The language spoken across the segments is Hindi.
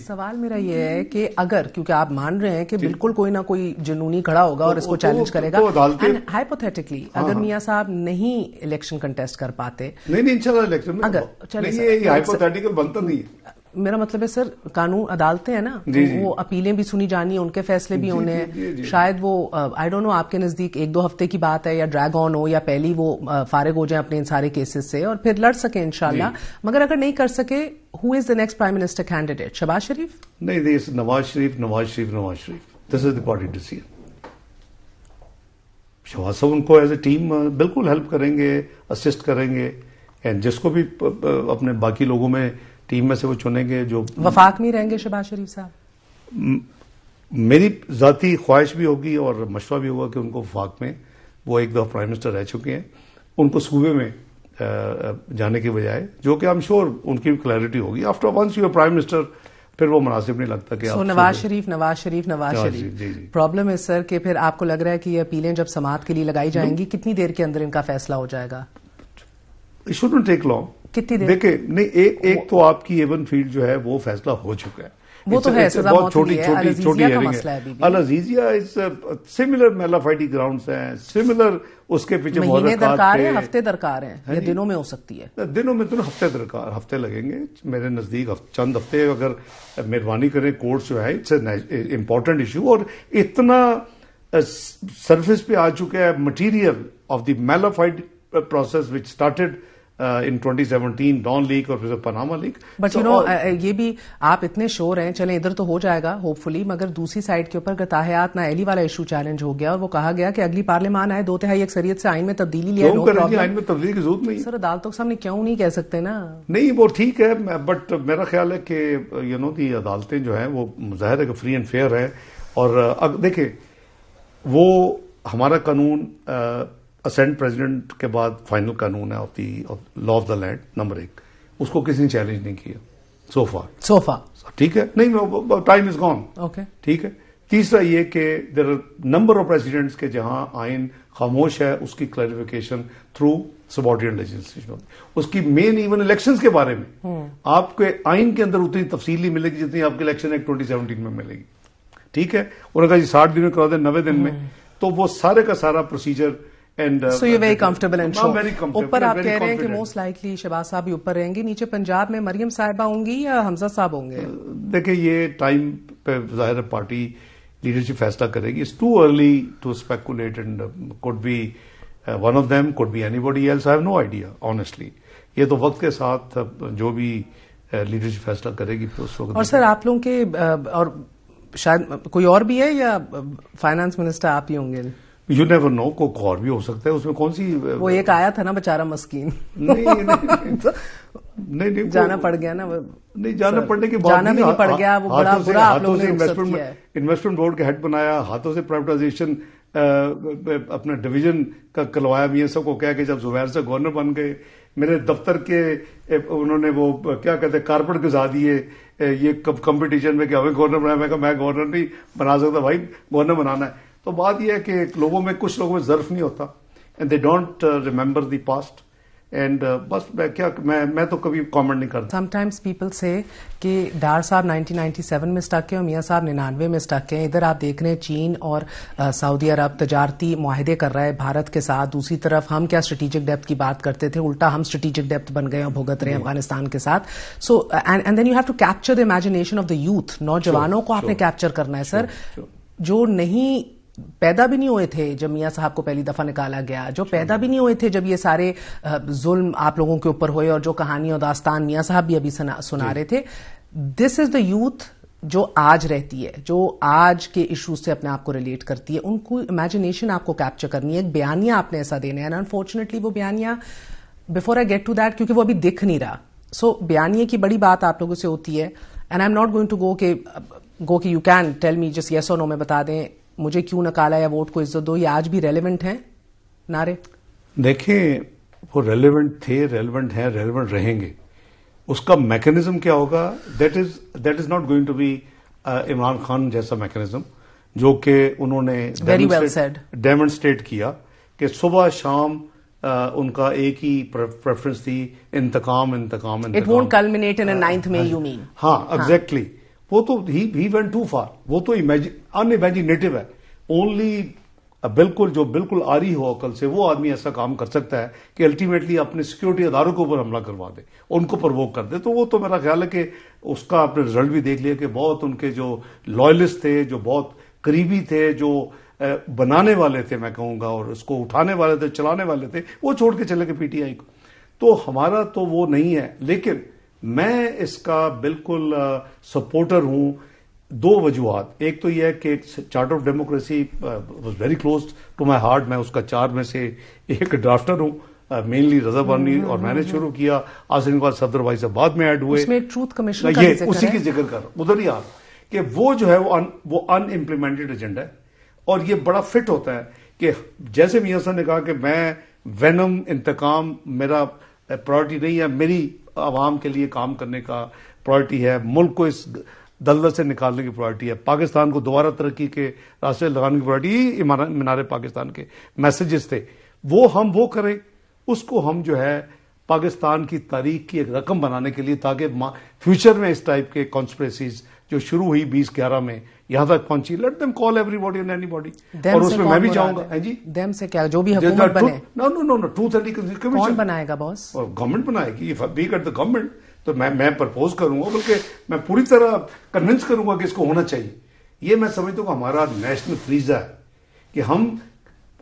सवाल मेरा ये है कि अगर क्योंकि आप मान रहे हैं कि बिल्कुल कोई ना कोई जुनूनी खड़ा होगा तो, और इसको चैलेंज तो तो करेगा एंड तो हाइपोथेटिकली हाँ, अगर हाँ। मियाँ साहब नहीं इलेक्शन कंटेस्ट कर पाते नहीं नहीं इंशाल्लाह इलेक्शन में अगर चलिए ये हाइपोथेटिकल बनता नहीं है मेरा मतलब है सर कानून अदालतें हैं ना जी, तो जी. वो अपीलें भी सुनी जानी है उनके फैसले भी होने हैं शायद वो आई डोंट नो आपके नजदीक एक दो हफ्ते की बात है या ड्रैग ऑन हो या पहली वो फारिग हो जाए अपने इन सारे केसेस से और फिर लड़ सके इनशाला मगर अगर नहीं कर सके who is the next prime minister candidate Shahbaz Sharif नहीं this Nawaz Sharif Nawaz Sharif Nawaz Sharif this is the decision Shahbaz साहब उनको एज ए टीम बिल्कुल हेल्प करेंगे असिस्ट करेंगे एंड जिसको भी अपने बाकी लोगों में टीम में से वो चुनेंगे जो वफाक में रहेंगे शहबाज शरीफ साहब मेरी ज़ाती ख्वाहिश भी होगी और मशवरा भी होगा कि उनको वफाक में वो एक दफ़ा प्राइम मिनिस्टर रह चुके हैं उनको सूबे में जाने के बजाय जो कि आई एम श्योर उनकी भी क्लैरिटी होगी after once you prime minister फिर वो मुनासिब नहीं लगता कि so, नवाज शरीफ नवाज शरीफ नवाज शरीफ प्रॉब्लम है सर कि फिर आपको लग रहा है कि ये अपीलें जब समाज के लिए लगाई जाएंगी कितनी देर के अंदर इनका फैसला हो जाएगा इट शुड टेक लॉन्ग कितनी देर देखिए नहीं एक एक तो आपकी एवन फील्ड जो है वो फैसला हो चुका है वो तो है सजा बहुत छोटी छोटी छोटी है Al Azizia is similar malafide ground है सिमिलर uh, उसके पीछे महीने दरकार है हफ्ते दरकार है, हाँ ये दिनों में हो सकती है हाँ, दिनों में तो हफ्ते दरकार हफ्ते लगेंगे मेरे नजदीक चंद हफ्ते अगर मेहरबानी करें कोर्ट जो है इट्स इम्पोर्टेंट इशू और इतना सरफेस uh, पे आ चुका है material of the malafide process which started in twenty seventeen Dawn leak और फिर Panama leak but you know ये भी आप इतने शोर हैं चले इधर तो हो जाएगा होपफुली मगर दूसरी साइड के ऊपर गताहयात ना एली e वाला इशू चैलेंज हो गया और वो कहा गया कि अगली पार्लियमान आए दो तिहाई अक्सरियत से आइन में तब्दीली लिया आइन में तब्दीली की जरूरत नहीं सर अदालतों तो के सामने क्यों नहीं कह सकते ना नहीं वो ठीक है बट मेरा ख्याल है कि यू नो दी अदालतें जो है वो जाहिर है कि फ्री एंड फेयर है और देखे वो हमारा कानून असेंट प्रेसिडेंट के बाद फाइनल कानून है of the law of the land number एक उसको किसी ने चैलेंज नहीं किया सोफा सोफा ठीक है नहीं टाइम इज गॉन ओके ठीक है तीसरा ये कि देर नंबर ऑफ प्रेसिडेंट्स के जहां आइन खामोश है उसकी क्लैरिफिकेशन थ्रू सबॉर्डिनेट लेजिस्लेशन उसकी मेन इवन इलेक्शन के बारे में hmm। आपके आइन के अंदर उतनी तफसीली मिलेगी जितनी आपके इलेक्शन एक्ट ट्वेंटी सेवनटीन में मिलेगी ठीक है उन्होंने कहा ये साठ दिन में करा दें नबे दिन में तो वो सारे का सारा procedure and so you very comfortable and so ऊपर आप कह रहे हैं कि मोस्ट लाइकली शहबाज साहब भी ऊपर रहेंगे नीचे पंजाब में मरियम साहिबा होंगी या हमजा साहब होंगे uh, देखिए ये टाइम पे जाहिर पार्टी लीडरशिप फैसला करेगी it's too early to speculate and could be one of them could be anybody else I have no idea honestly ये तो वक्त के साथ uh, जो भी लीडरशिप uh, फैसला करेगी तो उस वक्त और सर आप लोगों के और शायद कोई और भी है या फाइनेंस मिनिस्टर आप ही होंगे यू नेवर नो को और भी हो सकता है उसमें कौन सी वो एक आया था ना बेचारा मस्कीन नहीं नहीं नहीं, तो नहीं जाना पड़ गया ना नहीं जाना पड़ने के बाद जाना भी नहीं पड़ गया वो बड़ा बुरा आप लोगों ने इन्वेस्टमेंट इन्वेस्टमेंट बोर्ड का हेड बनाया हाथों से प्राइवेटाइजेशन अपना डिवीजन का करवाया भी सबको कह के जब जुबैर से गवर्नर बन गए मेरे दफ्तर के उन्होंने वो क्या कहते हैं कारपेट घुसा दिए ये कंपटीशन में कि हमें गवर्नर बनाया मैं मैं गवर्नर नहीं बना सकता भाई गवर्नर बनाना है तो बात यह है कि लोगों में कुछ लोगों में जर्फ नहीं होता and they don't remember the past and बस मैं क्या मैं मैं तो कभी कमेंट नहीं करता समटाइम्स पीपल से कि डार साहब 1997 में स्टक है और मियाँ साहब निन्यानवे में स्टक है इधर आप देख रहे हैं चीन और uh, सऊदी अरब तजारती माहदे कर रहा है भारत के साथ दूसरी तरफ हम क्या स्ट्रेटेजिक डेप्थ की बात करते थे उल्टा हम स्ट्रेटेजिक डेप्थ बन गए और भुगत रहे हैं अफगानिस्तान के साथ so and then you have to capture the imagination of the youth नौजवानों को आपने कैप्चर करना है सर जो नहीं पैदा भी नहीं हुए थे जब मियाँ साहब को पहली दफा निकाला गया जो अच्छा। पैदा भी नहीं हुए थे जब ये सारे जुल्म आप लोगों के ऊपर हुए और जो कहानी और दास्तान मियाँ साहब भी अभी सुना, सुना रहे थे दिस इज द यूथ जो आज रहती है जो आज के इश्यूज से अपने आप को रिलेट करती है उनको इमेजिनेशन आपको कैप्चर करनी है एक बयानिया आपने ऐसा देना है एंड अनफॉर्चुनेटली वो बयानिया before I get to that क्योंकि वो अभी दिख नहीं रहा सो so, बयानिए की बड़ी बात आप लोगों से होती है and I am not going to go के गो कि you can tell me just yes और नो में बता दें मुझे क्यों नकाला या वोट को इज्जत दो ये आज भी रेलिवेंट हैं नारे देखिए वो रेलिवेंट थे रेलिवेंट हैं रेलिवेंट रहेंगे उसका मैकेनिज्म क्या होगा that is that is not going to be Imran Khan जैसा मैकेनिज्म जो कि उन्होंने डेमोन्स्ट्रेट well किया कि सुबह शाम Uh, उनका एक ही प्रेफरेंस थी इंतकाम इंतकाम इंतकाम it won't culminate in ninth में यू मीन हाँ एग्जैक्टली वो तो ही ही वेंट टू फार वो तो अनइमेजिनेटिव है ओनली बिल्कुल जो बिल्कुल आ रही हो अकल से वो आदमी ऐसा काम कर सकता है कि अल्टीमेटली अपने सिक्योरिटी अदारों के ऊपर हमला करवा दे उनको प्रवोक कर दे तो वो तो मेरा ख्याल है कि उसका आपने रिजल्ट भी देख लिया कि बहुत उनके जो लॉयलिस्ट थे जो बहुत करीबी थे जो बनाने वाले थे मैं कहूंगा और उसको उठाने वाले थे चलाने वाले थे वो छोड़ के चले गए पीटीआई को तो हमारा तो वो नहीं है लेकिन मैं इसका बिल्कुल सपोर्टर हूं दो वजूहत एक तो यह है कि charter of democracy was very close to my heart मैं उसका चार में से एक ड्राफ्टर हूं मेनली रजा बर्नी और मैंने हम्म, शुरू किया आसिम बाद सफदर भाई साहब बाद में एड हुए ट्रूथ कमीशन ये उसी की जिक्र कर उधर ही आ कि वो जो है वो अन, वो अनइम्प्लीमेंटेड एजेंडा है और ये बड़ा फिट होता है कि जैसे मियाँ ने कहा कि मैं वेनम इंतकाम मेरा प्रायोरिटी नहीं है मेरी आवाम के लिए काम करने का प्रायोरिटी है मुल्क को इस दलदल से निकालने की प्रायोरिटी है पाकिस्तान को दोबारा तरक्की के रास्ते लगाने की प्रायोरिटी मीनार पाकिस्तान के मैसेजेस थे वो हम वो करें उसको हम जो है पाकिस्तान की तारीख की एक रकम बनाने के लिए ताकि फ्यूचर में इस टाइप के कॉन्स्परेसीज जो शुरू हुई बीस ग्यारह में यहां तक पहुंची let them call everybody and anybody और उसमें मैं भी जाऊंगा जी देम से क्या जो भी टू बने नो नो नो नो कौन बनाएगा बॉस और गवर्नमेंट बनाएगी if be cut the government तो मैं मैं प्रपोज करूंगा बल्कि मैं पूरी तरह कन्विंस करूंगा कि इसको होना चाहिए ये मैं समझता हूं हमारा नेशनल फ्रीजा है कि हम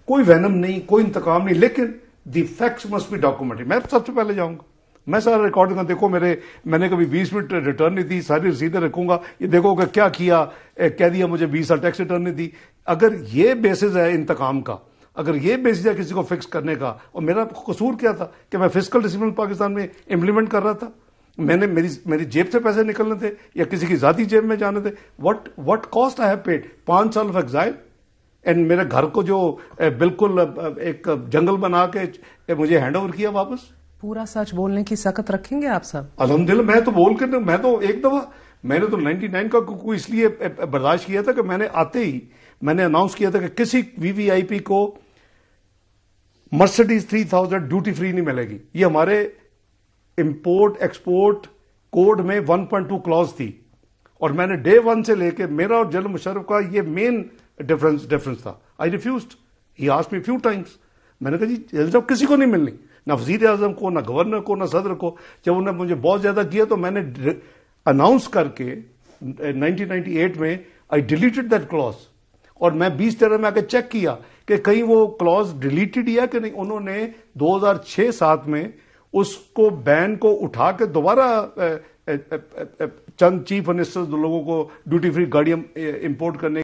कोई वैनम नहीं कोई इंतकाम नहीं लेकिन the facts must be documented मैं सबसे पहले जाऊंगा मैं सारा रिकॉर्ड देखो मेरे मैंने कभी बीस मिनट रिटर्न नहीं दी सारी रसीदें रखूंगा ये देखो कि क्या किया कह दिया मुझे बीस साल टैक्स रिटर्न नहीं दी अगर ये बेसिस है इंतकाम का अगर ये बेसिस है किसी को फिक्स करने का और मेरा कसूर क्या था कि मैं फिजिकल डिसिप्लिन पाकिस्तान में इम्प्लीमेंट कर रहा था मैंने मेरी मेरी जेब से पैसे निकलने थे या किसी की जाती जेब में जाने थे what what cost I have paid पांच साल ऑफ एग्जाइल एंड मेरे घर को जो बिल्कुल एक जंगल बना के मुझे हैंड ओवर किया वापस पूरा सच बोलने की सकत रखेंगे आप सब अलहमदिल मैं तो बोल कर तो, मैं तो एक दफा मैंने तो 99 का कुकू इसलिए बर्दाश्त किया था कि मैंने आते ही मैंने अनाउंस किया था कि किसी वीवीआईपी को मर्सिडीज 3000 ड्यूटी फ्री नहीं मिलेगी ये हमारे इंपोर्ट एक्सपोर्ट कोड में 1.2 क्लॉज थी और मैंने डे वन से लेके मेरा और जनरल मुशरफ का ये मेन डिफरेंस डिफरेंस था I refuse he asked me few times मैंने कहा जी जल्द किसी को नहीं मिलनी ना वजीर अजम को ना गवर्नर को ना सदर को जब उन्होंने मुझे बहुत ज़्यादा किया तो मैंने अनाउंस करके 1998 में आई डिलीटेड दैट क्लॉज और मैं बीस तेरह में आके चेक किया कि कहीं वो क्लॉज डिलीटेड या कि नहीं उन्होंने 2006-7 में उसको बैन को उठा के दोबारा चंद चीफ मिनिस्टर्स लोगों को ड्यूटी फ्री गाड़ियां इंपोर्ट करने